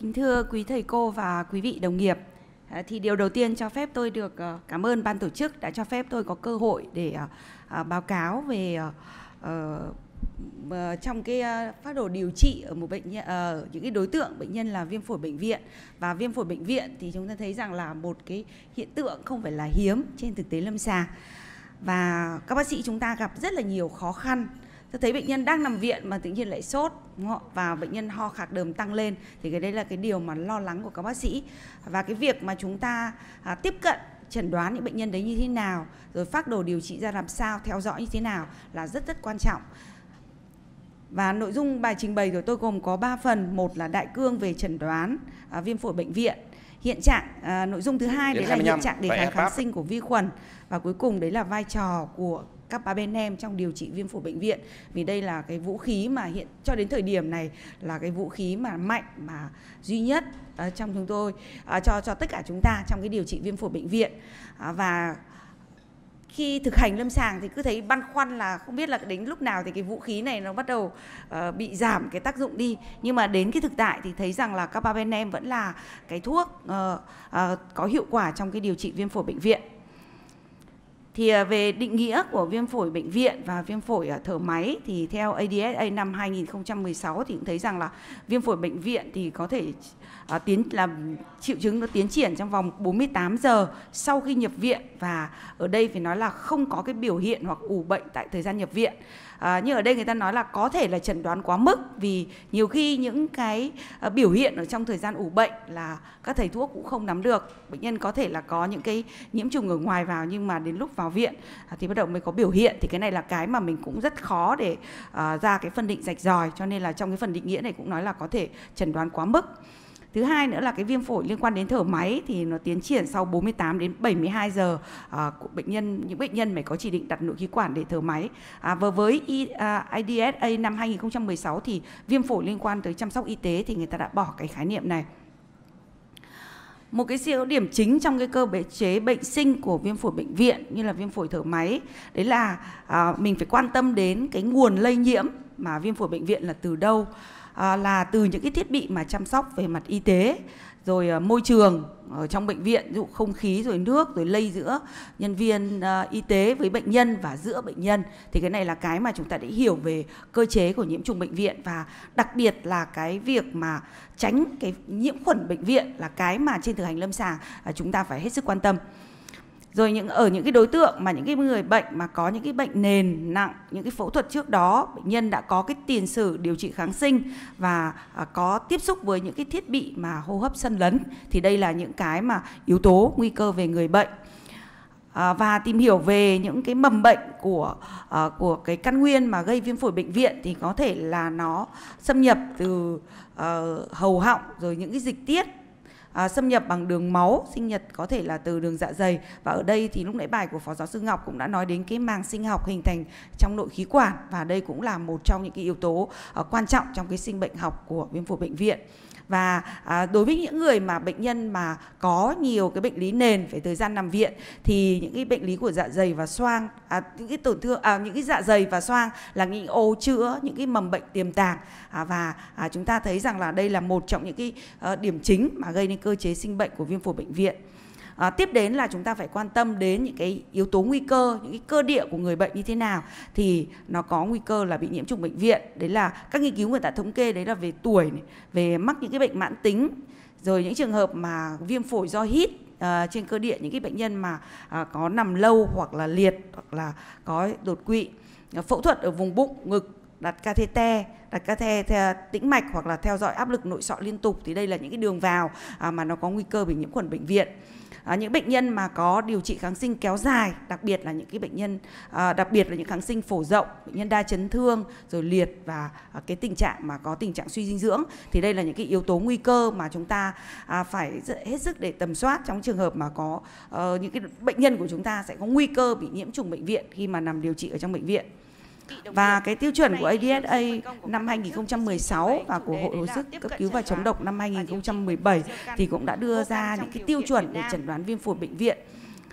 Kính thưa quý thầy cô và quý vị đồng nghiệp, à, thì điều đầu tiên cho phép tôi được ờ, cảm ơn ban tổ chức đã cho phép tôi có cơ hội để ờ, ờ, báo cáo về trong cái phát đồ điều trị ở một bệnh nhân những cái đối tượng bệnh nhân là viêm phổi bệnh viện và viêm phổi bệnh viện thì chúng ta thấy rằng là một cái hiện tượng không phải là hiếm trên thực tế lâm sàng và các bác sĩ chúng ta gặp rất là nhiều khó khăn tôi thấy bệnh nhân đang nằm viện mà tự nhiên lại sốt và bệnh nhân ho khạc đờm tăng lên thì cái đấy là cái điều mà lo lắng của các bác sĩ và cái việc mà chúng ta à, tiếp cận chẩn đoán những bệnh nhân đấy như thế nào rồi phác đồ điều trị ra làm sao theo dõi như thế nào là rất rất quan trọng và nội dung bài trình bày của tôi gồm có 3 phần một là đại cương về chẩn đoán à, viêm phổi bệnh viện hiện trạng à, nội dung thứ hai đấy là hiện trạng đề kháng kháng sinh của vi khuẩn và cuối cùng đấy là vai trò của các ba bên em trong điều trị viêm phổi bệnh viện vì đây là cái vũ khí mà hiện cho đến thời điểm này là cái vũ khí mà mạnh mà duy nhất uh, trong chúng tôi uh, cho cho tất cả chúng ta trong cái điều trị viêm phổi bệnh viện uh, và khi thực hành lâm sàng thì cứ thấy băn khoăn là không biết là đến lúc nào thì cái vũ khí này nó bắt đầu uh, bị giảm cái tác dụng đi nhưng mà đến cái thực tại thì thấy rằng là các ba bên em vẫn là cái thuốc uh, uh, có hiệu quả trong cái điều trị viêm phổi bệnh viện thì à, về định nghĩa của viêm phổi bệnh viện và viêm phổi à, thở máy thì theo ADSA năm 2016 thì cũng thấy rằng là viêm phổi bệnh viện thì có thể à, tiến là triệu chứng nó tiến triển trong vòng 48 giờ sau khi nhập viện và ở đây phải nói là không có cái biểu hiện hoặc ủ bệnh tại thời gian nhập viện à, nhưng ở đây người ta nói là có thể là chẩn đoán quá mức vì nhiều khi những cái uh, biểu hiện ở trong thời gian ủ bệnh là các thầy thuốc cũng không nắm được bệnh nhân có thể là có những cái nhiễm trùng ở ngoài vào nhưng mà đến lúc vào viện à, thì bắt đầu mới có biểu hiện thì cái này là cái mà mình cũng rất khó để uh, ra cái phân định rạch ròi cho nên là trong cái phần định nghĩa này cũng nói là có thể chẩn đoán quá mức Thứ hai nữa là cái viêm phổi liên quan đến thở máy thì nó tiến triển sau 48 đến 72 giờ à, của bệnh nhân những bệnh nhân phải có chỉ định đặt nội khí quản để thở máy. À, và với I, à, IDSA năm 2016 thì viêm phổi liên quan tới chăm sóc y tế thì người ta đã bỏ cái khái niệm này một cái siêu điểm chính trong cái cơ chế bệnh sinh của viêm phổi bệnh viện như là viêm phổi thở máy đấy là à, mình phải quan tâm đến cái nguồn lây nhiễm mà viêm phổi bệnh viện là từ đâu Ờ, là từ những cái thiết bị mà chăm sóc về mặt y tế rồi ờ, môi trường ở trong bệnh viện ví dụ không khí rồi nước rồi lây giữa nhân viên ờ, y tế với bệnh nhân và giữa bệnh nhân thì cái này là cái mà chúng ta đã hiểu về cơ chế của nhiễm trùng bệnh viện và đặc biệt là cái việc mà tránh cái nhiễm khuẩn bệnh viện là cái mà trên thực hành lâm sàng à, chúng ta phải hết sức quan tâm rồi những ở những cái đối tượng mà những cái người bệnh mà có những cái bệnh nền nặng những cái phẫu thuật trước đó bệnh nhân đã có cái tiền sử điều trị kháng sinh và à, có tiếp xúc với những cái thiết bị mà hô hấp xâm lấn thì đây là những cái mà yếu tố nguy cơ về người bệnh à, và tìm hiểu về những cái mầm bệnh của à, của cái căn nguyên mà gây viêm phổi bệnh viện thì có thể là nó xâm nhập từ à, hầu họng rồi những cái dịch tiết à, xâm nhập bằng đường máu sinh nhật có thể là từ đường dạ dày và ở đây thì lúc nãy bài của phó giáo sư ngọc cũng đã nói đến cái màng sinh học hình thành trong nội khí quản và đây cũng là một trong những cái yếu tố uh, quan trọng trong cái sinh bệnh học của viêm phổi bệnh viện và à, đối với những người mà bệnh nhân mà có nhiều cái bệnh lý nền phải thời gian nằm viện thì những cái bệnh lý của dạ dày và xoang à, những cái tổn thương à, những cái dạ dày và xoang là những ô chữa những cái mầm bệnh tiềm tàng à, và à, chúng ta thấy rằng là đây là một trong những cái à, điểm chính mà gây nên cơ chế sinh bệnh của viêm phổi bệnh viện à, tiếp đến là chúng ta phải quan tâm đến những cái yếu tố nguy cơ những cái cơ địa của người bệnh như thế nào thì nó có nguy cơ là bị nhiễm trùng bệnh viện đấy là các nghiên cứu người ta thống kê đấy là về tuổi này, về mắc những cái bệnh mãn tính rồi những trường hợp mà viêm phổi do hít À, trên cơ địa những cái bệnh nhân mà à, có nằm lâu hoặc là liệt hoặc là có đột quỵ phẫu thuật ở vùng bụng ngực đặt catheter đặt catheter tĩnh mạch hoặc là theo dõi áp lực nội sọ liên tục thì đây là những cái đường vào à, mà nó có nguy cơ bị nhiễm khuẩn bệnh viện à, những bệnh nhân mà có điều trị kháng sinh kéo dài đặc biệt là những cái bệnh nhân à, đặc biệt là những kháng sinh phổ rộng bệnh nhân đa chấn thương rồi liệt và à, cái tình trạng mà có tình trạng suy dinh dưỡng thì đây là những cái yếu tố nguy cơ mà chúng ta à, phải hết sức để tầm soát trong trường hợp mà có à, những cái bệnh nhân của chúng ta sẽ có nguy cơ bị nhiễm trùng bệnh viện khi mà nằm điều trị ở trong bệnh viện và cái tiêu chuẩn của ADSA năm 2016 và của Hội Hồi sức cấp cứu và chống độc năm 2017 thì cũng đã đưa ra những cái tiêu chuẩn để chẩn đoán viêm phổi bệnh viện.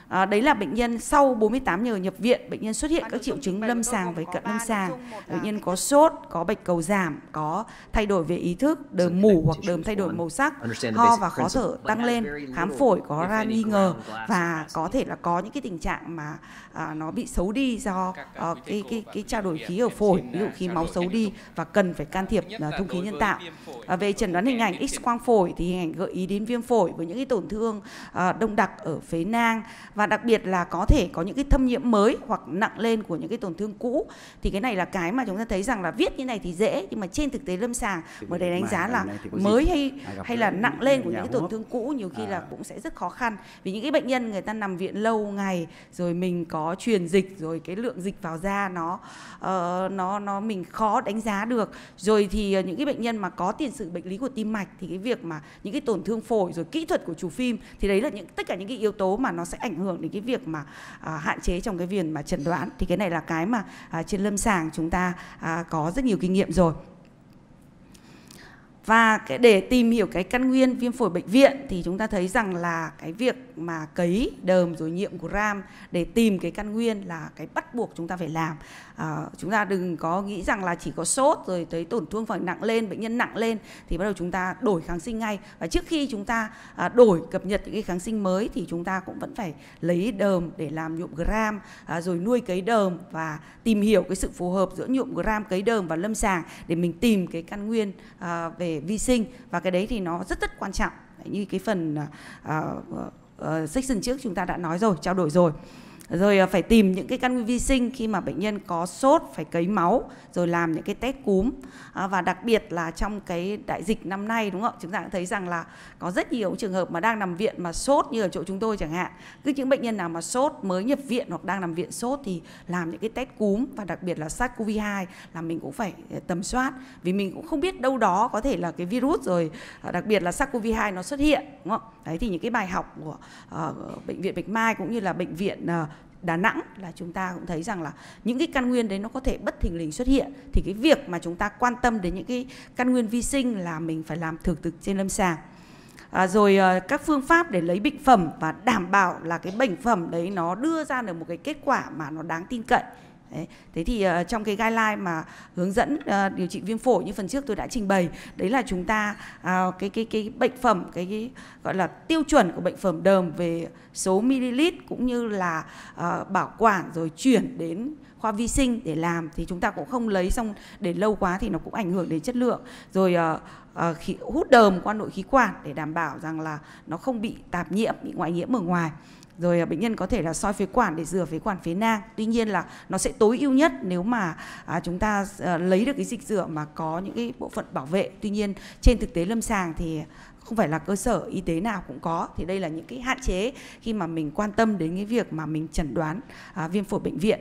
À, đấy là bệnh nhân sau 48 giờ nhập viện, bệnh nhân xuất hiện các triệu chứng lâm sàng với cận lâm sàng. Bệnh nhân có sốt, có bạch cầu giảm, có thay đổi về ý thức, đờm mù hoặc đờm thay đổi màu sắc, ho và khó thở tăng lên, khám phổi có ra nghi ngờ và có thể là có những cái tình trạng mà à, nó bị xấu đi do à, cái cái cái trao đổi khí ở phổi, ví dụ à, khí máu xấu đi và cần phải can thiệp à, thông khí nhân tạo. À, về chẩn đoán hình ảnh X quang phổi thì hình ảnh gợi ý đến viêm phổi với những cái tổn thương à, đông đặc ở phế nang và đặc biệt là có thể có những cái thâm nhiễm mới hoặc nặng lên của những cái tổn thương cũ thì cái này là cái mà chúng ta thấy rằng là viết như này thì dễ nhưng mà trên thực tế lâm sàng mà để đánh giá là mới hay hay là nặng lên của những cái tổn thương cũ nhiều khi là à. cũng sẽ rất khó khăn vì những cái bệnh nhân người ta nằm viện lâu ngày rồi mình có truyền dịch rồi cái lượng dịch vào da nó uh, nó nó mình khó đánh giá được rồi thì ờ, những cái bệnh nhân mà có tiền sử bệnh lý của tim mạch thì cái việc mà những cái tổn thương phổi rồi kỹ thuật của chủ phim thì đấy là những tất cả những cái yếu tố mà nó sẽ ảnh hưởng hưởng đến cái việc mà à, hạn chế trong cái viền mà chẩn đoán thì cái này là cái mà à, trên lâm sàng chúng ta à, có rất nhiều kinh nghiệm rồi và cái để tìm hiểu cái căn nguyên viêm phổi bệnh viện thì chúng ta thấy rằng là cái việc mà cấy đờm rồi nhiệm của ram để tìm cái căn nguyên là cái bắt buộc chúng ta phải làm à, chúng ta đừng có nghĩ rằng là chỉ có sốt rồi thấy tổn thương phải nặng lên bệnh nhân nặng lên thì bắt đầu chúng ta đổi kháng sinh ngay và trước khi chúng ta à, đổi cập nhật những cái kháng sinh mới thì chúng ta cũng vẫn phải lấy đờm để làm nhuộm gram à, rồi nuôi cấy đờm và tìm hiểu cái sự phù hợp giữa nhuộm gram cấy đờm và lâm sàng để mình tìm cái căn nguyên à, về vi sinh và cái đấy thì nó rất rất quan trọng như cái phần uh, uh, section trước chúng ta đã nói rồi trao đổi rồi rồi ờ, phải tìm những cái căn nguyên vi sinh khi mà bệnh nhân có sốt phải cấy máu rồi làm những cái test cúm ờ, và đặc biệt là trong cái đại dịch năm nay đúng không chúng ta cũng thấy rằng là có rất nhiều trường hợp mà đang nằm viện mà sốt như ở chỗ chúng tôi chẳng hạn cứ những bệnh nhân nào mà sốt mới nhập viện hoặc đang nằm viện sốt thì làm những cái test cúm và đặc biệt là SARS-CoV-2 là mình cũng phải ờ, tầm soát vì mình cũng không biết đâu đó có thể là cái virus rồi đặc biệt là SARS-CoV-2 nó xuất hiện đúng không? Đấy thì những cái bài học của uh, bệnh viện Bạch Mai cũng như là bệnh viện uh, Đà Nẵng là chúng ta cũng thấy rằng là những cái căn nguyên đấy nó có thể bất thình lình xuất hiện thì cái việc mà chúng ta quan tâm đến những cái căn nguyên vi sinh là mình phải làm thực thực trên lâm sàng à, rồi à, các phương pháp để lấy bệnh phẩm và đảm bảo là cái bệnh phẩm đấy nó đưa ra được một cái kết quả mà nó đáng tin cậy Đấy. Thế thì uh, trong cái guideline mà hướng dẫn uh, điều trị viêm phổi như phần trước tôi đã trình bày, đấy là chúng ta uh, cái cái cái bệnh phẩm cái, cái gọi là tiêu chuẩn của bệnh phẩm đờm về số ml cũng như là uh, bảo quản rồi chuyển đến khoa vi sinh để làm thì chúng ta cũng không lấy xong để lâu quá thì nó cũng ảnh hưởng đến chất lượng. Rồi uh, uh, khí, hút đờm qua nội khí quản để đảm bảo rằng là nó không bị tạp nhiễm, bị ngoại nhiễm ở ngoài rồi à, bệnh nhân có thể là soi phế quản để rửa phế quản phế nang tuy nhiên là nó sẽ tối ưu nhất nếu mà à, chúng ta à, lấy được cái dịch rửa mà có những cái bộ phận bảo vệ tuy nhiên trên thực tế lâm sàng thì không phải là cơ sở y tế nào cũng có thì đây là những cái hạn chế khi mà mình quan tâm đến cái việc mà mình chẩn đoán à, viêm phổi bệnh viện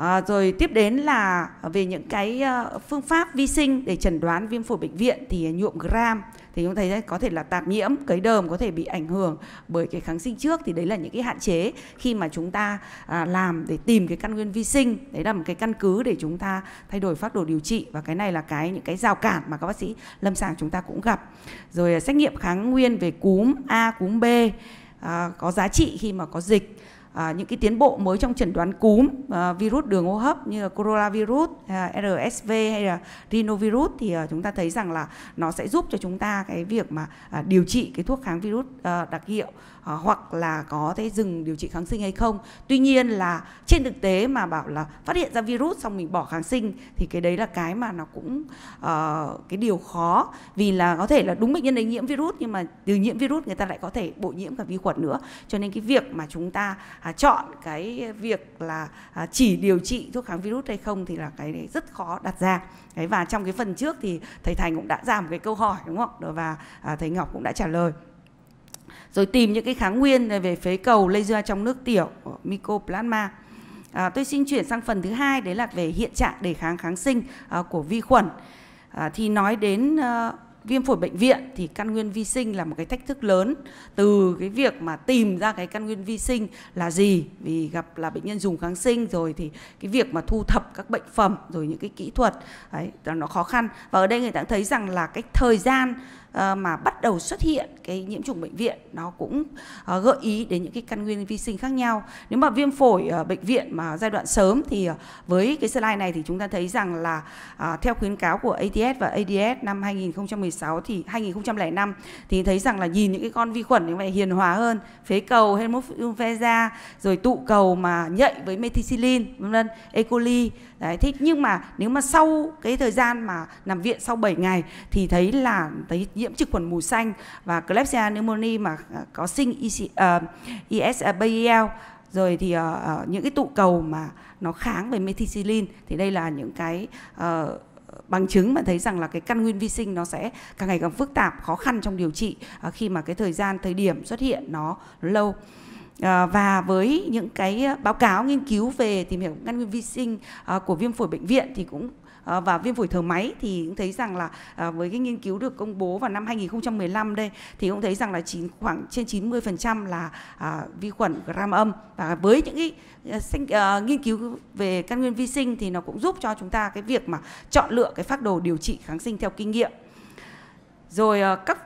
À, rồi tiếp đến là về những cái ờ, phương pháp vi sinh để chẩn đoán viêm phổi bệnh viện thì nhuộm gram thì chúng thấy có thể là tạp nhiễm cấy đờm có thể bị ảnh hưởng bởi cái kháng sinh trước thì đấy là những cái hạn chế khi mà chúng ta à, làm để tìm cái căn nguyên vi sinh đấy là một cái căn cứ để chúng ta thay đổi phác đồ điều trị và cái này là cái những cái rào cản mà các bác sĩ lâm sàng chúng ta cũng gặp rồi à, xét nghiệm kháng nguyên về cúm a cúm b à, có giá trị khi mà có dịch à, những cái tiến bộ mới trong chẩn đoán cúm à, virus đường hô hấp như là coronavirus, à, RSV hay là rhinovirus thì à, chúng ta thấy rằng là nó sẽ giúp cho chúng ta cái việc mà à, điều trị cái thuốc kháng virus à, đặc hiệu Ờ, hoặc là có thể dừng điều trị kháng sinh hay không tuy nhiên là trên thực tế mà bảo là phát hiện ra virus xong mình bỏ kháng sinh thì cái đấy là cái mà nó cũng uh, cái điều khó vì là có thể là đúng bệnh nhân ấy nhiễm virus nhưng mà từ nhiễm virus người ta lại có thể bội nhiễm cả vi khuẩn nữa cho nên cái việc mà chúng ta à, chọn cái việc là à, chỉ điều trị thuốc kháng virus hay không thì là cái đấy rất khó đặt ra đấy và trong cái phần trước thì thầy thành cũng đã ra một cái câu hỏi đúng không và à, thầy ngọc cũng đã trả lời rồi tìm những cái kháng nguyên về phế cầu lây ra trong nước tiểu mycoplasma à, tôi xin chuyển sang phần thứ hai đấy là về hiện trạng đề kháng kháng sinh à, của vi khuẩn à, thì nói đến à, viêm phổi bệnh viện thì căn nguyên vi sinh là một cái thách thức lớn từ cái việc mà tìm ra cái căn nguyên vi sinh là gì vì gặp là bệnh nhân dùng kháng sinh rồi thì cái việc mà thu thập các bệnh phẩm rồi những cái kỹ thuật đấy nó khó khăn và ở đây người ta thấy rằng là cái thời gian Ờ, mà bắt đầu xuất hiện cái nhiễm trùng bệnh viện nó cũng ờ, gợi ý đến những cái căn nguyên vi sinh khác nhau nếu mà viêm phổi ờ, bệnh viện mà giai đoạn sớm thì với cái slide này thì chúng ta thấy rằng là theo khuyến cáo của ATS và ADS năm 2016 thì 2005 thì thấy rằng là nhìn những cái con vi khuẩn như vậy hiền hòa hơn phế cầu Haemophila rồi tụ cầu mà nhạy với methicillin vân vân E. coli đấy thế nhưng mà nếu mà sau cái thời gian mà nằm viện sau 7 ngày thì thấy là thấy nhiễm trực khuẩn mù xanh và Klebsiella pneumoniae mà à, có sinh IC, à, ESBL rồi thì uh, những cái tụ cầu mà nó kháng về methicillin thì đây là những cái uh, bằng chứng mà thấy rằng là cái căn nguyên vi sinh nó sẽ càng ngày càng phức tạp khó khăn trong điều trị uh, khi mà cái thời gian thời điểm xuất hiện nó lâu và với những cái báo cáo nghiên cứu về tìm hiểu căn nguyên vi sinh của viêm phổi bệnh viện thì cũng Ờ, và viêm phổi thở máy thì cũng thấy rằng là ờ, với cái nghiên cứu được công bố vào năm 2015 đây thì cũng thấy rằng là chín, khoảng trên 90% là à, vi khuẩn gram âm và với những cái ờ, nghiên cứu về căn nguyên vi sinh thì nó cũng giúp cho chúng ta cái việc mà chọn lựa cái phác đồ điều trị kháng sinh theo kinh nghiệm rồi các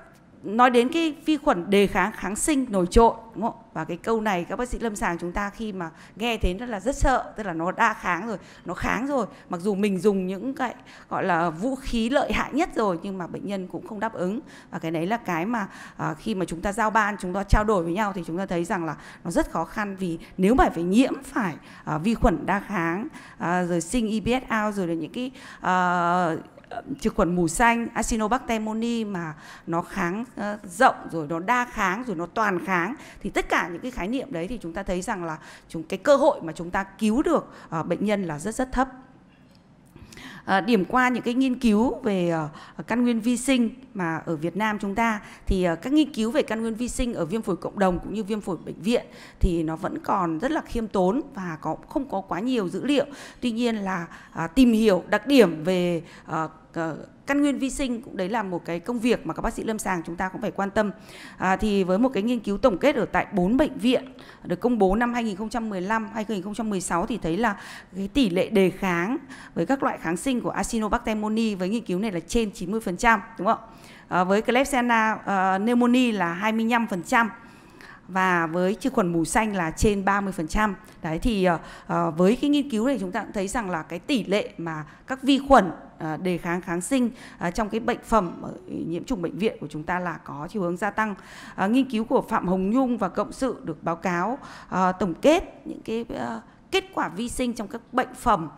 nói đến cái vi khuẩn đề kháng kháng sinh nổi trội đúng không? và cái câu này các bác sĩ lâm sàng chúng ta khi mà nghe thế rất là rất sợ tức là nó đã kháng rồi nó kháng rồi mặc dù mình dùng những cái gọi là vũ khí lợi hại nhất rồi nhưng mà bệnh nhân cũng không đáp ứng và cái đấy là cái mà à, khi mà chúng ta giao ban chúng ta trao đổi với nhau thì chúng ta thấy rằng là nó rất khó khăn vì nếu mà phải nhiễm phải à, vi khuẩn đa kháng à, rồi sinh EBS out rồi là những cái à, trực khuẩn mù xanh Acinobacter moni mà nó kháng uh, rộng rồi nó đa kháng rồi nó toàn kháng thì tất cả những cái khái niệm đấy thì chúng ta thấy rằng là chúng cái cơ hội mà chúng ta cứu được uh, bệnh nhân là rất rất thấp Ờ, điểm qua những cái nghiên cứu về ờ, căn nguyên vi sinh mà ở Việt Nam chúng ta thì ờ, các nghiên cứu về căn nguyên vi sinh ở viêm phổi cộng đồng cũng như viêm phổi bệnh viện thì nó vẫn còn rất là khiêm tốn và có không có quá nhiều dữ liệu. Tuy nhiên là tìm hiểu đặc điểm về căn nguyên vi sinh cũng đấy là một cái công việc mà các bác sĩ lâm sàng chúng ta cũng phải quan tâm. À, thì với một cái nghiên cứu tổng kết ở tại bốn bệnh viện được công bố năm 2015, 2016 thì thấy là cái tỷ lệ đề kháng với các loại kháng sinh sinh của Acinobacter moni với nghiên cứu này là trên 90% đúng không ạ? Ờ, à, với Klebsiella uh, ờ, pneumoniae là 25% và với vi khuẩn mù xanh là trên 30%. Đấy thì uh, với cái nghiên cứu này chúng ta cũng thấy rằng là cái tỷ lệ mà các vi khuẩn uh, đề kháng kháng sinh uh, trong cái bệnh phẩm nhiễm trùng bệnh viện của chúng ta là có chiều hướng gia tăng. Uh, nghiên cứu của Phạm Hồng Nhung và cộng sự được báo cáo uh, tổng kết những cái uh, kết quả vi sinh trong các bệnh phẩm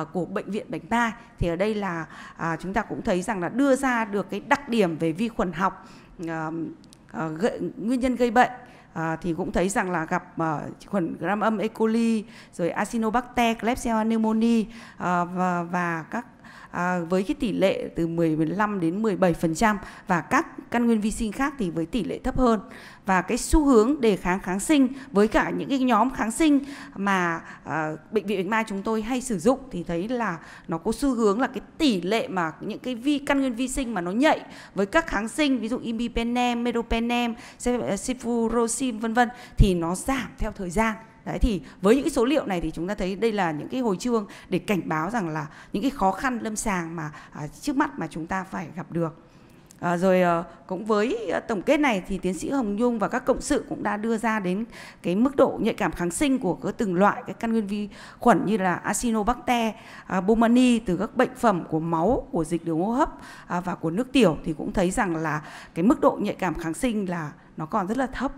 uh, của bệnh viện Bạch Mai thì ở đây là uh, chúng ta cũng thấy rằng là đưa ra được cái đặc điểm về vi khuẩn học uh, uh, gây, nguyên nhân gây bệnh à, thì cũng thấy rằng là gặp uh, khuẩn gram âm E. coli, rồi Acinobacter, Klebsiella pneumoniae uh, và, và các à, với cái tỷ lệ từ 15 đến 17% và các căn nguyên vi sinh khác thì với tỷ lệ thấp hơn. Và cái xu hướng đề kháng kháng sinh với cả những cái nhóm kháng sinh mà à, bệnh viện Bạch Mai chúng tôi hay sử dụng thì thấy là nó có xu hướng là cái tỷ lệ mà những cái vi căn nguyên vi sinh mà nó nhạy với các kháng sinh ví dụ imipenem, meropenem, cefuroxim vân vân thì nó giảm theo thời gian Đấy thì với những cái số liệu này thì chúng ta thấy đây là những cái hồi chuông để cảnh báo rằng là những cái khó khăn lâm sàng mà à, trước mắt mà chúng ta phải gặp được. À, rồi à, cũng với à, tổng kết này thì tiến sĩ Hồng Nhung và các cộng sự cũng đã đưa ra đến cái mức độ nhạy cảm kháng sinh của các từng loại các căn nguyên vi khuẩn như là Acinobacter, à, Bomani từ các bệnh phẩm của máu, của dịch đường hô hấp à, và của nước tiểu thì cũng thấy rằng là cái mức độ nhạy cảm kháng sinh là nó còn rất là thấp.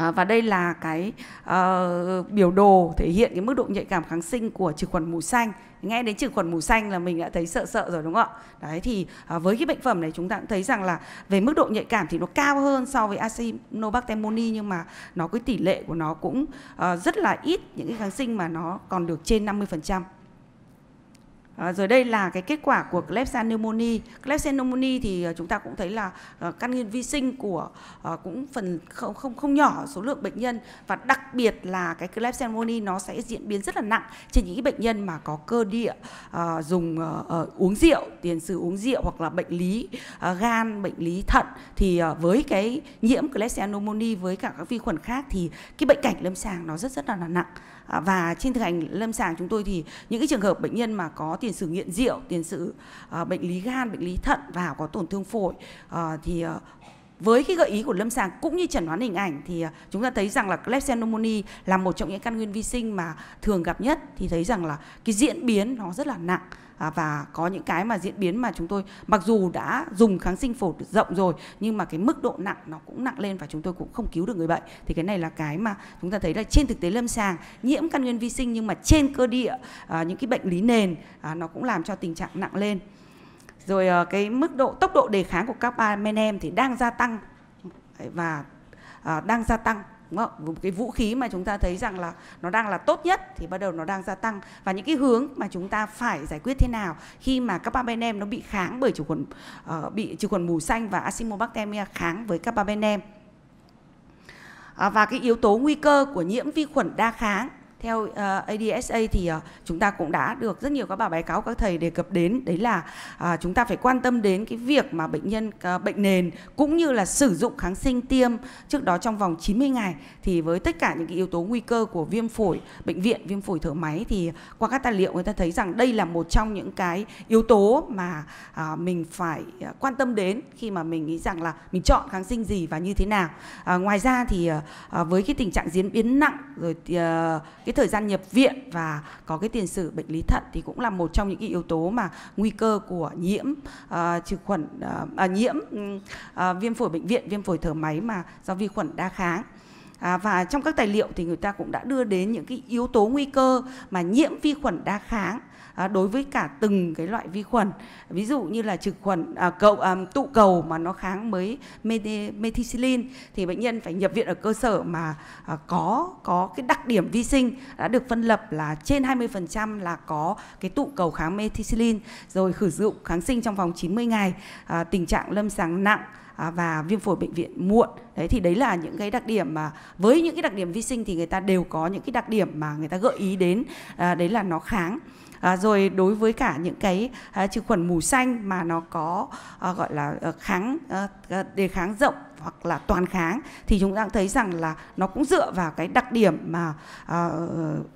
Ờ, và đây là cái uh, biểu đồ thể hiện cái mức độ nhạy cảm kháng sinh của trừ khuẩn mù xanh nghe đến trừ khuẩn mù xanh là mình đã thấy sợ sợ rồi đúng không ạ đấy thì à, với cái bệnh phẩm này chúng ta cũng thấy rằng là về mức độ nhạy cảm thì nó cao hơn so với acinobacter moni nhưng mà nó cái tỷ lệ của nó cũng à, rất là ít những cái kháng sinh mà nó còn được trên 50% À, rồi đây là cái kết quả của Klebsiella Klebsiella thì ờ, chúng ta cũng thấy là ờ, căn nguyên vi sinh của cũng phần không không không nhỏ số lượng bệnh nhân và đặc biệt là cái Klebsiella nó sẽ diễn biến rất là nặng trên những bệnh nhân mà có cơ địa à, dùng à, uống rượu, tiền sử uống rượu hoặc là bệnh lý à, gan, bệnh lý thận thì à, với cái nhiễm Klebsiella với cả các vi khuẩn khác thì cái bệnh cảnh lâm sàng nó rất rất là nặng. Ờ, và trên thực hành lâm sàng chúng tôi thì những cái trường hợp bệnh nhân mà có tiền sử nghiện rượu tiền sử à, bệnh lý gan bệnh lý thận và có tổn thương phổi à, thì à, với cái gợi ý của lâm sàng cũng như chẩn đoán hình ảnh thì chúng ta thấy rằng là Klebsiella là một trong những căn nguyên vi sinh mà thường gặp nhất thì thấy rằng là cái diễn biến nó rất là nặng À, và có những cái mà diễn biến mà chúng tôi mặc dù đã dùng kháng sinh phổ rộng rồi nhưng mà cái mức độ nặng nó cũng nặng lên và chúng tôi cũng không cứu được người bệnh thì cái này là cái mà chúng ta thấy là trên thực tế lâm sàng nhiễm căn nguyên vi sinh nhưng mà trên cơ địa à, những cái bệnh lý nền à, nó cũng làm cho tình trạng nặng lên rồi à, cái mức độ tốc độ đề kháng của các ba men em thì đang gia tăng và à, đang gia tăng đúng không? Một cái vũ khí mà chúng ta thấy rằng là nó đang là tốt nhất thì bắt đầu nó đang gia tăng và những cái hướng mà chúng ta phải giải quyết thế nào khi mà các em nó bị kháng bởi chủ khuẩn uh, bị trừ khuẩn mù xanh và asimobacteremia kháng với các em. À, và cái yếu tố nguy cơ của nhiễm vi khuẩn đa kháng theo uh, ờ, ADSA thì uh, chúng ta cũng đã được rất nhiều các bà báo cáo các thầy đề cập đến đấy là uh, chúng ta phải quan tâm đến cái việc mà bệnh nhân uh, bệnh nền cũng như là sử dụng kháng sinh tiêm trước đó trong vòng 90 ngày thì với tất cả những cái yếu tố nguy cơ của viêm phổi bệnh viện viêm phổi thở máy thì qua các tài liệu người ta thấy rằng đây là một trong những cái yếu tố mà uh, mình phải uh, quan tâm đến khi mà mình nghĩ rằng là mình chọn kháng sinh gì và như thế nào uh, ngoài ra thì uh, với cái tình trạng diễn biến nặng rồi uh, cái thời gian nhập viện và có cái tiền sử bệnh lý thận thì cũng là một trong những cái yếu tố mà nguy cơ của nhiễm uh, trừ khuẩn uh, à, nhiễm uh, viêm phổi bệnh viện viêm phổi thở máy mà do vi khuẩn đa kháng À, và trong các tài liệu thì người ta cũng đã đưa đến những cái yếu tố nguy cơ mà nhiễm vi khuẩn đa kháng à, đối với cả từng cái loại vi khuẩn ví dụ như là trực khuẩn à, cầu à, tụ cầu mà nó kháng mới methicillin thì bệnh nhân phải nhập viện ở cơ sở mà à, có có cái đặc điểm vi sinh đã được phân lập là trên 20% là có cái tụ cầu kháng methicillin rồi khử dụng kháng sinh trong vòng 90 ngày à, tình trạng lâm sàng nặng à, và viêm phổi bệnh viện muộn đấy thì đấy là những cái đặc điểm mà với những cái đặc điểm vi sinh thì người ta đều có những cái đặc điểm mà người ta gợi ý đến à, đấy là nó kháng À, rồi đối với cả những cái à, trừ khuẩn mù xanh mà nó có à, gọi là ờ, kháng ờ, ờ, đề kháng rộng hoặc là toàn kháng thì chúng ta thấy rằng là nó cũng dựa vào cái đặc điểm mà à,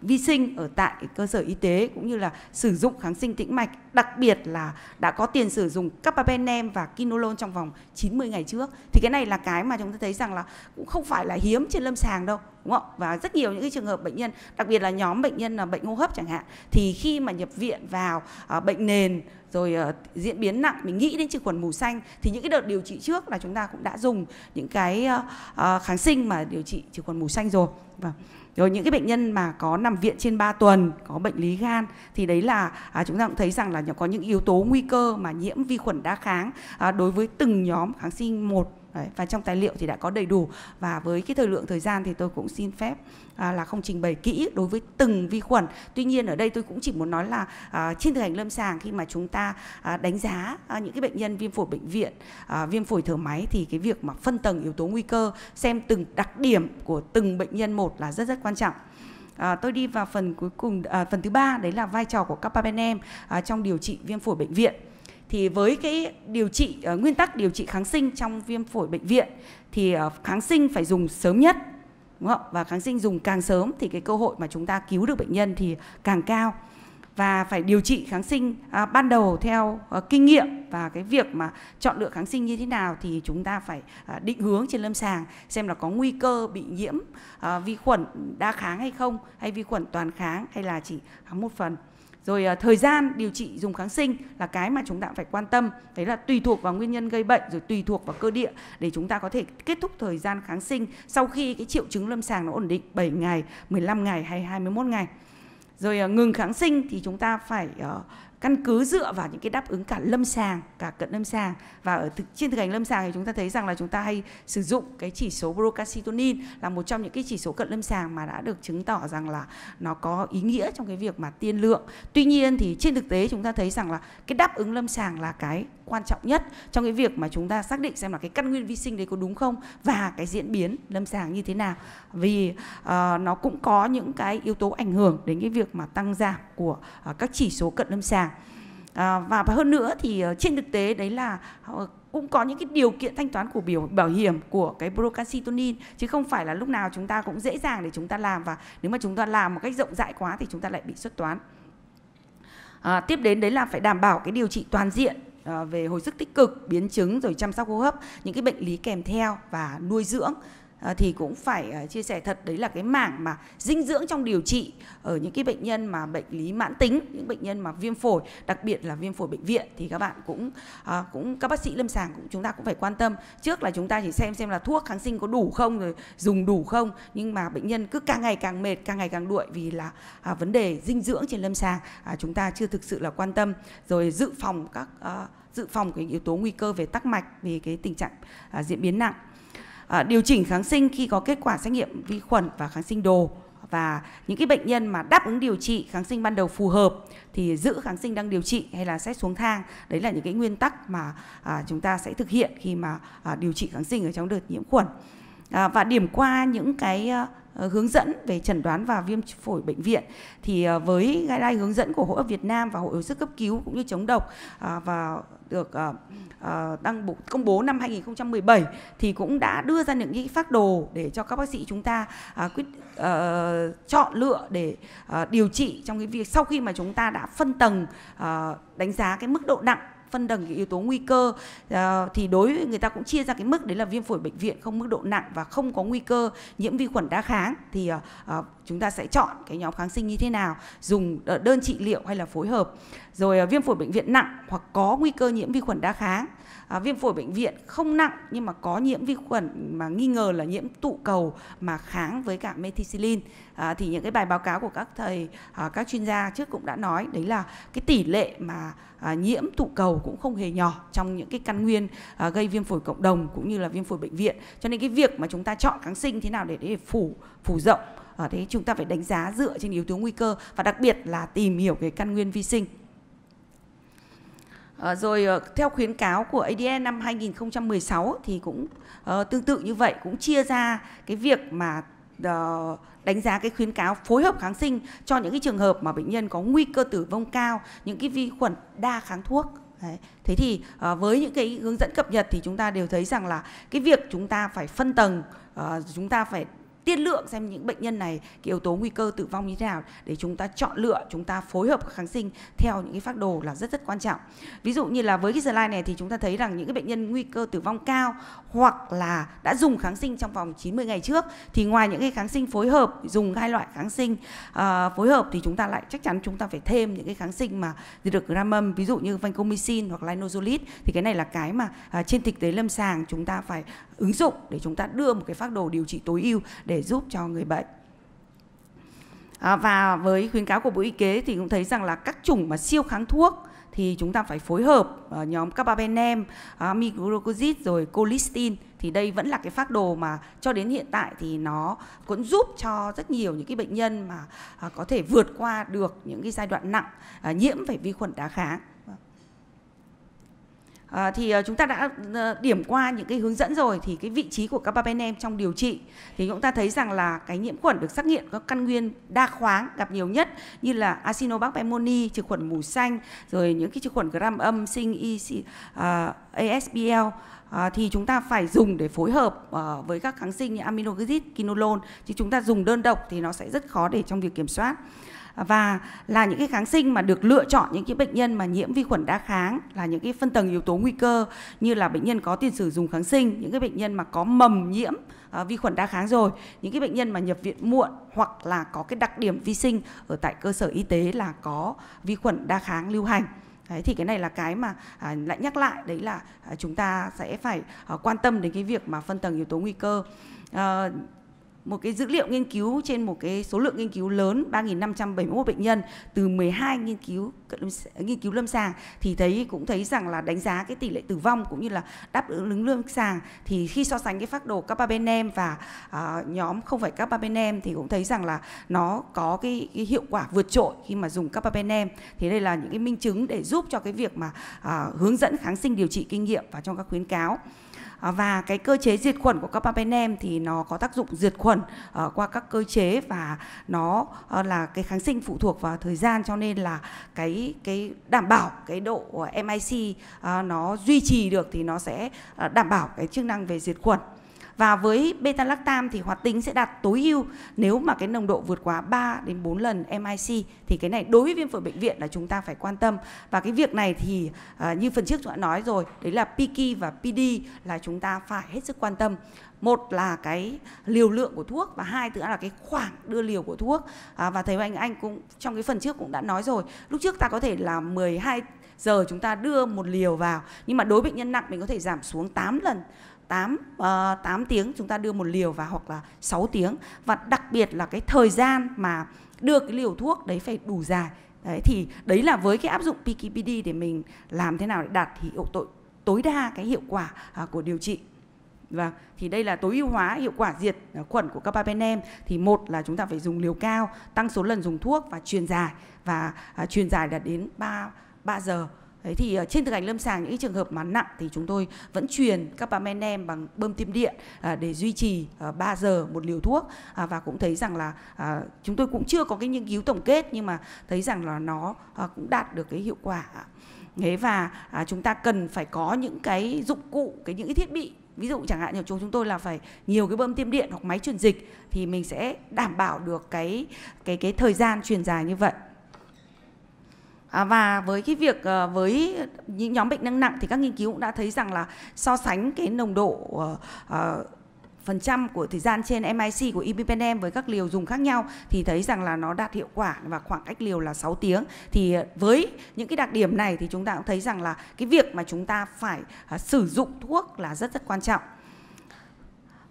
vi sinh ở tại cơ sở y tế cũng như là sử dụng kháng sinh tĩnh mạch đặc biệt là đã có tiền sử dụng carbapenem và kinolon trong vòng 90 ngày trước thì cái này là cái mà chúng ta thấy rằng là cũng không phải là hiếm trên lâm sàng đâu đúng không và rất nhiều những cái trường hợp bệnh nhân đặc biệt là nhóm bệnh nhân là ờ, bệnh hô hấp chẳng hạn thì khi mà nhập viện vào à, bệnh nền rồi uh, diễn biến nặng mình nghĩ đến trừ khuẩn mù xanh thì những cái đợt điều trị trước là chúng ta cũng đã dùng những cái uh, uh, kháng sinh mà điều trị trừ khuẩn mù xanh rồi và vâng. rồi những cái bệnh nhân mà có nằm viện trên 3 tuần có bệnh lý gan thì đấy là à, chúng ta cũng thấy rằng là có những yếu tố nguy cơ mà nhiễm vi khuẩn đa kháng à, đối với từng nhóm kháng sinh một Đấy, và trong tài liệu thì đã có đầy đủ và với cái thời lượng thời gian thì tôi cũng xin phép à, là không trình bày kỹ đối với từng vi khuẩn tuy nhiên ở đây tôi cũng chỉ muốn nói là à, trên thực hành lâm sàng khi mà chúng ta à, đánh giá à, những cái bệnh nhân viêm phổi bệnh viện à, viêm phổi thở máy thì cái việc mà phân tầng yếu tố nguy cơ xem từng đặc điểm của từng bệnh nhân một là rất rất quan trọng À, tôi đi vào phần cuối cùng à, phần thứ ba đấy là vai trò của các papenem à, trong điều trị viêm phổi bệnh viện thì với cái điều trị uh, nguyên tắc điều trị kháng sinh trong viêm phổi bệnh viện thì uh, kháng sinh phải dùng sớm nhất đúng không? và kháng sinh dùng càng sớm thì cái cơ hội mà chúng ta cứu được bệnh nhân thì càng cao và phải điều trị kháng sinh à, ban đầu theo à, kinh nghiệm và cái việc mà chọn lựa kháng sinh như thế nào thì chúng ta phải à, định hướng trên lâm sàng xem là có nguy cơ bị nhiễm à, vi khuẩn đa kháng hay không hay vi khuẩn toàn kháng hay là chỉ kháng một phần rồi à, thời gian điều trị dùng kháng sinh là cái mà chúng ta phải quan tâm đấy là tùy thuộc vào nguyên nhân gây bệnh rồi tùy thuộc vào cơ địa để chúng ta có thể kết thúc thời gian kháng sinh sau khi cái triệu chứng lâm sàng nó ổn định 7 ngày 15 ngày hay 21 ngày rồi à, ngừng kháng sinh thì chúng ta phải à, căn cứ dựa vào những cái đáp ứng cả lâm sàng cả cận lâm sàng và ở thực, trên thực hành lâm sàng thì chúng ta thấy rằng là chúng ta hay sử dụng cái chỉ số procalcitonin là một trong những cái chỉ số cận lâm sàng mà đã được chứng tỏ rằng là nó có ý nghĩa trong cái việc mà tiên lượng tuy nhiên thì trên thực tế chúng ta thấy rằng là cái đáp ứng lâm sàng là cái quan trọng nhất trong cái việc mà chúng ta xác định xem là cái căn nguyên vi sinh đấy có đúng không và cái diễn biến lâm sàng như thế nào vì uh, nó cũng có những cái yếu tố ảnh hưởng đến cái việc mà tăng giảm của uh, các chỉ số cận lâm sàng uh, và hơn nữa thì uh, trên thực tế đấy là uh, cũng có những cái điều kiện thanh toán của biểu bảo hiểm của cái procalcitonin chứ không phải là lúc nào chúng ta cũng dễ dàng để chúng ta làm và nếu mà chúng ta làm một cách rộng rãi quá thì chúng ta lại bị xuất toán. À, tiếp đến đấy là phải đảm bảo cái điều trị toàn diện Ờ, về hồi sức tích cực biến chứng rồi chăm sóc hô hấp những cái bệnh lý kèm theo và nuôi dưỡng Ờ, thì cũng phải ờ, chia sẻ thật đấy là cái mảng mà dinh dưỡng trong điều trị ở những cái bệnh nhân mà bệnh lý mãn tính những bệnh nhân mà viêm phổi đặc biệt là viêm phổi bệnh viện thì các bạn cũng ờ, cũng các bác sĩ lâm sàng cũng chúng ta cũng phải quan tâm trước là chúng ta chỉ xem xem là thuốc kháng sinh có đủ không rồi dùng đủ không nhưng mà bệnh nhân cứ càng ngày càng mệt càng ngày càng đuổi vì là à, vấn đề dinh dưỡng trên lâm sàng à, chúng ta chưa thực sự là quan tâm rồi dự phòng các dự phòng cái yếu tố nguy cơ về tắc mạch về cái tình trạng à, diễn biến nặng à, điều chỉnh kháng sinh khi có kết quả xét nghiệm vi khuẩn và kháng sinh đồ và những cái bệnh nhân mà đáp ứng điều trị kháng sinh ban đầu phù hợp thì giữ kháng sinh đang điều trị hay là xét xuống thang đấy là những cái nguyên tắc mà à, chúng ta sẽ thực hiện khi mà à, điều trị kháng sinh ở trong đợt nhiễm khuẩn à, và điểm qua những cái à, Ờ, hướng dẫn về chẩn đoán và viêm phổi bệnh viện thì ờ, với guideline hướng dẫn của Hội ấp Việt Nam và Hội hồi sức cấp cứu cũng như chống độc ờ, và được đăng bộ, công bố năm 2017 thì cũng đã đưa ra những cái phác đồ để cho các bác sĩ chúng ta à, quyết chọn lựa để điều trị trong cái việc sau khi mà chúng ta đã phân tầng đánh giá cái mức độ nặng phân tầng cái yếu tố nguy cơ à, thì đối với người ta cũng chia ra cái mức đấy là viêm phổi bệnh viện không mức độ nặng và không có nguy cơ nhiễm vi khuẩn đa kháng thì à, chúng ta sẽ chọn cái nhóm kháng sinh như thế nào dùng ờ, đơn trị liệu hay là phối hợp rồi ờ, viêm phổi bệnh viện nặng hoặc có nguy cơ nhiễm vi khuẩn đa kháng à, viêm phổi bệnh viện không nặng nhưng mà có nhiễm vi khuẩn mà nghi ngờ là nhiễm tụ cầu mà kháng với cả methicillin à, thì những cái bài báo cáo của các thầy à, các chuyên gia trước cũng đã nói đấy là cái tỷ lệ mà à, nhiễm tụ cầu cũng không hề nhỏ trong những cái căn nguyên à, gây viêm phổi cộng đồng cũng như là viêm phổi bệnh viện cho nên cái việc mà chúng ta chọn kháng sinh thế nào để để phủ phủ rộng ở ờ, đấy chúng ta phải đánh giá dựa trên yếu tố nguy cơ và đặc biệt là tìm hiểu cái căn nguyên vi sinh À, rồi ờ, theo khuyến cáo của ADN năm 2016 thì cũng uh, tương tự như vậy cũng chia ra cái việc mà uh, đánh giá cái khuyến cáo phối hợp kháng sinh cho những cái trường hợp mà bệnh nhân có nguy cơ tử vong cao, những cái vi khuẩn đa kháng thuốc. Đấy. Thế thì uh, với những cái hướng dẫn cập nhật thì chúng ta đều thấy rằng là cái việc chúng ta phải phân tầng, uh, chúng ta phải tiên lượng xem những bệnh nhân này cái yếu tố nguy cơ tử vong như thế nào để chúng ta chọn lựa chúng ta phối hợp kháng sinh theo những cái phác đồ là rất rất quan trọng ví dụ như là với cái slide này thì chúng ta thấy rằng những cái bệnh nhân nguy cơ tử vong cao hoặc là đã dùng kháng sinh trong vòng 90 ngày trước thì ngoài những cái kháng sinh phối hợp dùng hai loại kháng sinh uh, phối hợp thì chúng ta lại chắc chắn chúng ta phải thêm những cái kháng sinh mà được gramam ví dụ như vancomycin hoặc linozolid thì cái này là cái mà uh, trên thực tế lâm sàng chúng ta phải ờ, ứng dụng để chúng ta đưa một cái phác đồ điều trị tối ưu để giúp cho người bệnh. À, và với khuyến cáo của Bộ Y tế thì cũng thấy rằng là các chủng mà siêu kháng thuốc thì chúng ta phải phối hợp uh, nhóm carbapenem, uh, à, microglucosid rồi colistin thì đây vẫn là cái phác đồ mà cho đến hiện tại thì nó cũng giúp cho rất nhiều những cái bệnh nhân mà uh, có thể vượt qua được những cái giai đoạn nặng uh, nhiễm phải vi khuẩn đá kháng. À, thì ờ, chúng ta đã ờ, điểm qua những cái hướng dẫn rồi thì cái vị trí của các em trong điều trị thì chúng ta thấy rằng là cái nhiễm khuẩn được xác hiện có căn nguyên đa khoáng gặp nhiều nhất như là Acinobacter pneumoniae, trực khuẩn mù xanh rồi những cái trực khuẩn gram âm sinh EC, uh, ASBL À, thì chúng ta phải dùng để phối hợp uh, với các kháng sinh như aminoglycid, kinolon chứ chúng ta dùng đơn độc thì nó sẽ rất khó để trong việc kiểm soát và là những cái kháng sinh mà được lựa chọn những cái bệnh nhân mà nhiễm vi khuẩn đa kháng là những cái phân tầng yếu tố nguy cơ như là bệnh nhân có tiền sử dùng kháng sinh, những cái bệnh nhân mà có mầm nhiễm uh, vi khuẩn đa kháng rồi, những cái bệnh nhân mà nhập viện muộn hoặc là có cái đặc điểm vi sinh ở tại cơ sở y tế là có vi khuẩn đa kháng lưu hành. Đấy, thì cái này là cái mà à, lại nhắc lại đấy là à, chúng ta sẽ phải à, quan tâm đến cái việc mà phân tầng yếu tố nguy cơ à, một cái dữ liệu nghiên cứu trên một cái số lượng nghiên cứu lớn 3.571 bệnh nhân từ 12 nghiên cứu nghiên cứu lâm sàng thì thấy cũng thấy rằng là đánh giá cái tỷ lệ tử vong cũng như là đáp ứng lâm sàng thì khi so sánh cái phác đồ carbapenem và à, nhóm không phải carbapenem thì cũng thấy rằng là nó có cái, cái hiệu quả vượt trội khi mà dùng carbapenem thì đây là những cái minh chứng để giúp cho cái việc mà à, hướng dẫn kháng sinh điều trị kinh nghiệm và trong các khuyến cáo Ờ, và cái cơ chế diệt khuẩn của carbapenem thì nó có tác dụng diệt khuẩn ờ, qua các cơ chế và nó ờ, là cái kháng sinh phụ thuộc vào thời gian cho nên là cái cái đảm bảo cái độ MIC nó duy trì được thì nó sẽ đảm bảo cái chức năng về diệt khuẩn và với beta lactam thì hoạt tính sẽ đạt tối ưu nếu mà cái nồng độ vượt quá 3 đến 4 lần MIC thì cái này đối với viêm phổi bệnh viện là chúng ta phải quan tâm và cái việc này thì uh, như phần trước chúng đã nói rồi đấy là PK và PD là chúng ta phải hết sức quan tâm một là cái liều lượng của thuốc và hai nữa là cái khoảng đưa liều của thuốc à, và thầy anh anh cũng trong cái phần trước cũng đã nói rồi lúc trước ta có thể là 12 giờ chúng ta đưa một liều vào nhưng mà đối với bệnh nhân nặng mình có thể giảm xuống 8 lần 8, uh, 8 tiếng chúng ta đưa một liều vào hoặc là 6 tiếng và đặc biệt là cái thời gian mà đưa cái liều thuốc đấy phải đủ dài đấy thì đấy là với cái áp dụng PKPD để mình làm thế nào để đạt hiệu tội tối đa cái hiệu quả uh, của điều trị và vâng, thì đây là tối ưu hóa hiệu quả diệt à, khuẩn của carbapenem thì một là chúng ta phải dùng liều cao tăng số lần dùng thuốc và truyền dài và uh, truyền dài là đến 3 3 giờ Thế thì ờ, trên thực hành lâm sàng những trường hợp mà nặng thì chúng tôi vẫn truyền các em bằng bơm tiêm điện à, để duy trì 3 ờ, giờ một liều thuốc à, và cũng thấy rằng là à, chúng tôi cũng chưa có cái nghiên cứu tổng kết nhưng mà thấy rằng là nó cũng đạt được cái hiệu quả. Thế và chúng ta cần phải có những cái dụng cụ, cái những cái thiết bị ví dụ chẳng hạn như chúng chúng tôi là phải nhiều cái bơm tiêm điện hoặc máy truyền dịch thì mình sẽ đảm bảo được cái cái cái thời gian truyền dài như vậy À, và với cái việc ờ, với những nhóm bệnh nặng nặng thì các nghiên cứu cũng đã thấy rằng là so sánh cái nồng độ ờ, ờ, phần trăm của thời gian trên MIC của ibuprofen với các liều dùng khác nhau thì thấy rằng là nó đạt hiệu quả và khoảng cách liều là 6 tiếng. Thì với những cái đặc điểm này thì chúng ta cũng thấy rằng là cái việc mà chúng ta phải sử dụng thuốc là rất rất quan trọng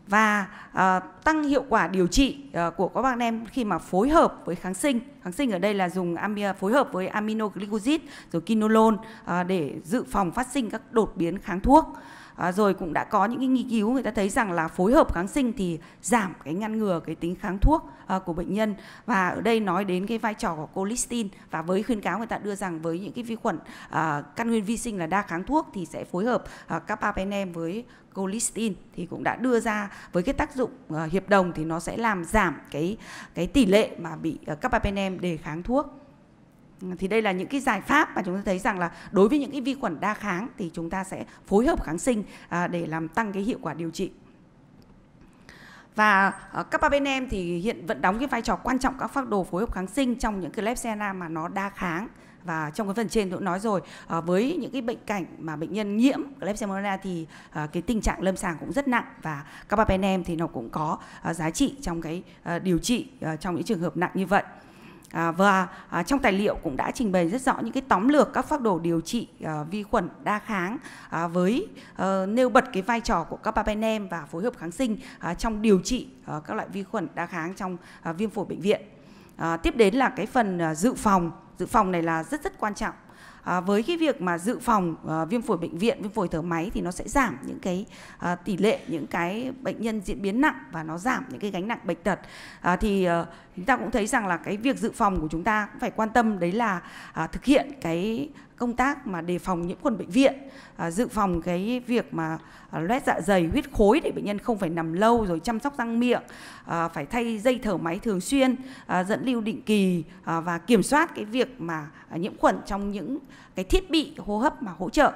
và à, tăng hiệu quả điều trị à, của các bạn em khi mà phối hợp với kháng sinh kháng sinh ở đây là dùng ami, phối hợp với aminoglycosid rồi kinolon à, ờ, để dự phòng phát sinh các đột biến kháng thuốc à, rồi cũng đã có những cái nghiên cứu người ta thấy rằng là phối hợp kháng sinh thì giảm cái ngăn ngừa cái tính kháng thuốc à, của bệnh nhân và ở đây nói đến cái vai trò của colistin và với khuyên cáo người ta đưa rằng với những cái vi khuẩn à, căn nguyên vi sinh là đa kháng thuốc thì sẽ phối hợp à, carbapenem với colistin thì cũng đã đưa ra với cái tác dụng uh, hiệp đồng thì nó sẽ làm giảm cái cái tỷ lệ mà bị uh, carbapenem đề kháng thuốc thì đây là những cái giải pháp mà chúng ta thấy rằng là đối với những cái vi khuẩn đa kháng thì chúng ta sẽ phối hợp kháng sinh à, để làm tăng cái hiệu quả điều trị và à, các ba bên em thì hiện vẫn đóng cái vai trò quan trọng các phác đồ phối hợp kháng sinh trong những cái Klebsiella mà nó đa kháng và trong cái phần trên tôi cũng nói rồi à, với những cái bệnh cảnh mà bệnh nhân nhiễm lepsemona thì cái tình trạng lâm sàng cũng rất nặng và các ba bên em thì nó cũng có giá trị trong cái điều trị trong những trường hợp nặng như vậy. À, và à, trong tài liệu cũng đã trình bày rất rõ những cái tóm lược các phác đồ điều trị à, vi khuẩn đa kháng với ờ, nêu bật cái vai trò của các em và phối hợp kháng sinh trong điều trị ờ, các loại vi khuẩn đa kháng trong viêm phổi bệnh viện. tiếp đến là cái phần dự phòng. Dự phòng này là rất rất quan trọng à, với cái việc mà dự phòng à, viêm phổi bệnh viện viêm phổi thở máy thì nó sẽ giảm những cái à, tỷ lệ những cái bệnh nhân diễn biến nặng và nó giảm những cái gánh nặng bệnh tật à, thì à, chúng ta cũng thấy rằng là cái việc dự phòng của chúng ta cũng phải quan tâm đấy là à, thực hiện cái công tác mà đề phòng nhiễm khuẩn bệnh viện, à, dự phòng cái việc mà à, loét dạ dày, huyết khối để bệnh nhân không phải nằm lâu rồi chăm sóc răng miệng, à, phải thay dây thở máy thường xuyên, à, dẫn lưu định kỳ à, và kiểm soát cái việc mà à, nhiễm khuẩn trong những cái thiết bị hô hấp mà hỗ trợ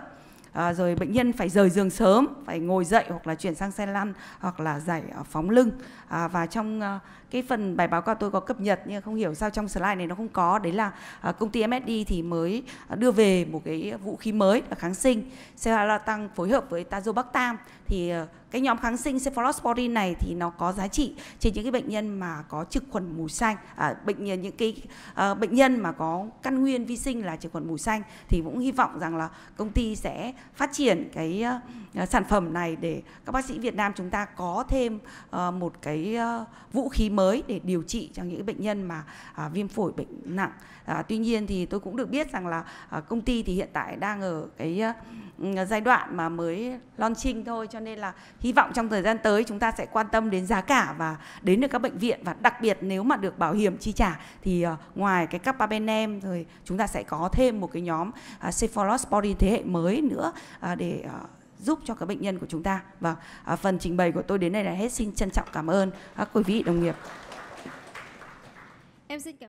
à, rồi bệnh nhân phải rời giường sớm, phải ngồi dậy hoặc là chuyển sang xe lăn hoặc là giải à, phóng lưng à, và trong à, cái phần bài báo cáo tôi có cập nhật nhưng không hiểu sao trong slide này nó không có đấy là à, công ty MSD thì mới ờ, đưa về một cái vũ khí mới là kháng sinh tăng phối hợp với Tazobactam thì à, cái nhóm kháng sinh cephalosporin này thì nó có giá trị trên những cái bệnh nhân mà có trực khuẩn mù xanh à, bệnh nhân những cái à, bệnh nhân mà có căn nguyên vi sinh là trực khuẩn mù xanh thì cũng hy vọng rằng là công ty sẽ phát triển cái à, sản phẩm này để các bác sĩ Việt Nam chúng ta có thêm à, một cái cái ờ, vũ khí mới để điều trị cho những bệnh nhân mà à, viêm phổi bệnh nặng. À, tuy nhiên thì tôi cũng được biết rằng là à, công ty thì hiện tại đang ở cái ờ, ừ, giai đoạn mà mới launching thôi cho nên là hy vọng trong thời gian tới chúng ta sẽ quan tâm đến giá cả và đến được các bệnh viện và đặc biệt nếu mà được bảo hiểm chi trả thì ờ, ngoài cái carbapenem rồi chúng ta sẽ có thêm một cái nhóm cephalosporin thế hệ mới nữa để giúp cho các bệnh nhân của chúng ta và vâng, à, phần trình bày của tôi đến đây là hết xin trân trọng cảm ơn các quý vị đồng nghiệp em xin cảm